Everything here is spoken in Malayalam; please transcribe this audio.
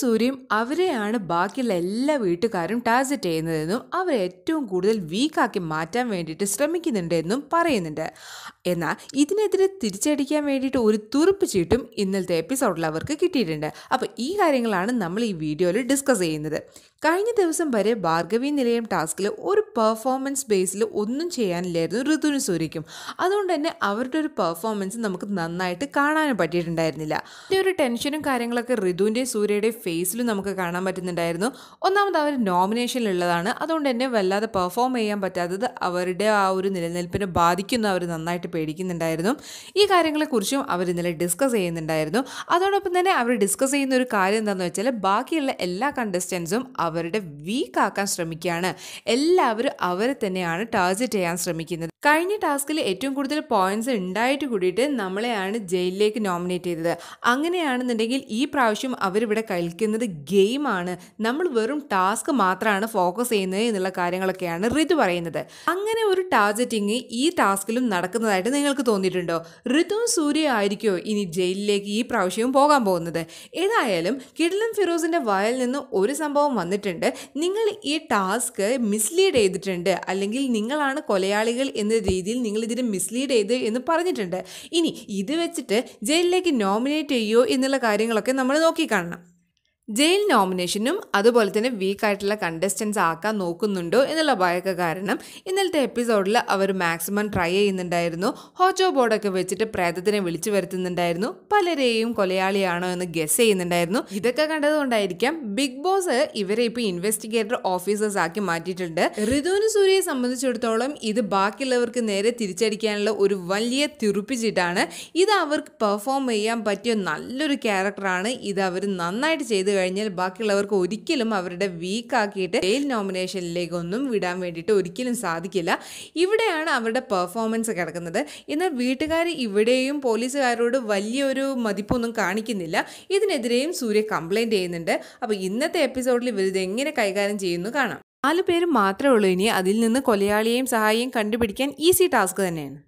സൂര്യയും അവരെയാണ് ബാക്കിയുള്ള എല്ലാ വീട്ടുകാരും ടാർജറ്റ് ചെയ്യുന്നതെന്നും അവരെ ഏറ്റവും കൂടുതൽ വീക്കാക്കി മാറ്റാൻ വേണ്ടിയിട്ട് ശ്രമിക്കുന്നുണ്ടെന്നും പറയുന്നുണ്ട് എന്നാൽ ഇതിനെതിരെ തിരിച്ചടിക്കാൻ വേണ്ടിയിട്ട് ഒരു തുറുപ്പ് ചീട്ടും ഇന്നലത്തെ എപ്പിസോഡിൽ അവർക്ക് കിട്ടിയിട്ടുണ്ട് അപ്പോൾ ഈ കാര്യങ്ങളാണ് നമ്മൾ ഈ വീഡിയോയിൽ ഡിസ്കസ് ചെയ്യുന്നത് കഴിഞ്ഞ ദിവസം വരെ ഭാർഗവി നിലയം ടാസ്കിൽ ഒരു പെർഫോമൻസ് ബേസിൽ ഒന്നും ചെയ്യാനില്ലായിരുന്നു ഋതുവിന് സൂര്യക്കും അതുകൊണ്ട് തന്നെ അവരുടെ ഒരു പെർഫോമൻസ് നമുക്ക് നന്നായിട്ട് കാണാനും പറ്റിയിട്ടുണ്ടായിരുന്നില്ല ഒരു ടെൻഷനും കാര്യങ്ങളൊക്കെ ഋതുവിൻ്റെയും സൂര്യയുടെയും ഫേസിലും നമുക്ക് കാണാൻ പറ്റുന്നുണ്ടായിരുന്നു ഒന്നാമത് അവർ നോമിനേഷനിലുള്ളതാണ് അതുകൊണ്ട് തന്നെ വല്ലാതെ പെർഫോം ചെയ്യാൻ പറ്റാത്തത് അവരുടെ ആ ഒരു നിലനിൽപ്പിനെ ബാധിക്കുന്ന അവർ നന്നായിട്ട് പേടിക്കുന്നുണ്ടായിരുന്നു ഈ കാര്യങ്ങളെക്കുറിച്ചും അവർ ഇന്നലെ ഡിസ്കസ് ചെയ്യുന്നുണ്ടായിരുന്നു അതോടൊപ്പം തന്നെ അവർ ഡിസ്കസ് ചെയ്യുന്ന ഒരു കാര്യം എന്താണെന്ന് വെച്ചാൽ ബാക്കിയുള്ള എല്ലാ കണ്ടസ്റ്റൻസും അവരുടെ വീക്ക് ആക്കാൻ ശ്രമിക്കുകയാണ് എല്ലാവരും അവരെ തന്നെയാണ് ടാർഗറ്റ് ചെയ്യാൻ ശ്രമിക്കുന്നത് കഴിഞ്ഞ ടാസ്കിൽ ഏറ്റവും കൂടുതൽ പോയിന്റ്സ് ഉണ്ടായിട്ട് കൂടിയിട്ട് നമ്മളെയാണ് ജയിലിലേക്ക് നോമിനേറ്റ് ചെയ്തത് അങ്ങനെയാണെന്നുണ്ടെങ്കിൽ ഈ പ്രാവശ്യം അവരിവിടെ കൈ കളിക്കുന്നത് ഗെയിമാണ് നമ്മൾ വെറും ടാസ്ക് മാത്രമാണ് ഫോക്കസ് ചെയ്യുന്നത് എന്നുള്ള കാര്യങ്ങളൊക്കെയാണ് ഋതു പറയുന്നത് അങ്ങനെ ഒരു ടാർജറ്റിങ് ഈ ടാസ്കിലും നടക്കുന്നതായിട്ട് നിങ്ങൾക്ക് തോന്നിയിട്ടുണ്ടോ ഋതുവും സൂര്യ ആയിരിക്കുമോ ഇനി ജയിലിലേക്ക് ഈ പ്രാവശ്യവും പോകാൻ പോകുന്നത് ഏതായാലും കിഡ്ലൻ ഫിറോസിൻ്റെ വയൽ നിന്ന് ഒരു സംഭവം വന്നിട്ടുണ്ട് നിങ്ങൾ ഈ ടാസ്ക് മിസ്ലീഡ് ചെയ്തിട്ടുണ്ട് അല്ലെങ്കിൽ നിങ്ങളാണ് കൊലയാളികൾ എന്ന രീതിയിൽ നിങ്ങൾ ഇതിന് മിസ്ലീഡ് ചെയ്ത് എന്ന് പറഞ്ഞിട്ടുണ്ട് ഇനി ഇത് വെച്ചിട്ട് ജയിലിലേക്ക് നോമിനേറ്റ് ചെയ്യോ എന്നുള്ള കാര്യങ്ങളൊക്കെ നമ്മൾ നോക്കിക്കാണണം ജയിൽ നോമിനേഷനും അതുപോലെ തന്നെ വീക്ക് ആയിട്ടുള്ള കണ്ടസ്റ്റൻസ് ആക്കാൻ നോക്കുന്നുണ്ടോ എന്നുള്ള ഭയക്ക കാരണം ഇന്നലത്തെ എപ്പിസോഡിൽ അവർ മാക്സിമം ട്രൈ ചെയ്യുന്നുണ്ടായിരുന്നു ഹോച്ചോ ബോർഡൊക്കെ വെച്ചിട്ട് പ്രേതത്തിനെ വിളിച്ചു വരുത്തുന്നുണ്ടായിരുന്നു പലരെയും കൊലയാളിയാണോ എന്ന് ഗസ് ചെയ്യുന്നുണ്ടായിരുന്നു ഇതൊക്കെ കണ്ടതുകൊണ്ടായിരിക്കാം ബിഗ് ബോസ് ഇവരെ ഇപ്പോൾ ഇൻവെസ്റ്റിഗേറ്റർ ഓഫീസേഴ്സ് ആക്കി മാറ്റിയിട്ടുണ്ട് ഋതുവിന് സൂര്യയെ സംബന്ധിച്ചിടത്തോളം ഇത് ബാക്കിയുള്ളവർക്ക് നേരെ തിരിച്ചടിക്കാനുള്ള ഒരു വലിയ തിരുപ്പിച്ചിട്ടാണ് ഇത് അവർക്ക് പെർഫോം ചെയ്യാൻ പറ്റിയ നല്ലൊരു ക്യാരക്ടറാണ് ഇത് അവർ നന്നായിട്ട് ചെയ്ത് കഴിഞ്ഞാൽ ബാക്കിയുള്ളവർക്ക് ഒരിക്കലും അവരുടെ വീക്ക് ആക്കിയിട്ട് മെയിൽ നോമിനേഷനിലേക്ക് ഒന്നും വിടാൻ വേണ്ടിയിട്ട് ഒരിക്കലും സാധിക്കില്ല ഇവിടെയാണ് അവരുടെ പെർഫോമൻസ് കിടക്കുന്നത് എന്നാൽ വീട്ടുകാർ ഇവിടെയും പോലീസുകാരോട് വലിയൊരു മതിപ്പൊന്നും കാണിക്കുന്നില്ല ഇതിനെതിരെയും സൂര്യ കംപ്ലൈൻറ്റ് ചെയ്യുന്നുണ്ട് അപ്പോൾ ഇന്നത്തെ എപ്പിസോഡിൽ ഇവർ എങ്ങനെ കൈകാര്യം ചെയ്യുന്നു കാണാം നാല് പേര് മാത്രമേ ഉള്ളൂ ഇനി അതിൽ നിന്ന് കൊലയാളിയെയും സഹായിയെയും കണ്ടുപിടിക്കാൻ ഈസി ടാസ്ക് തന്നെയാണ്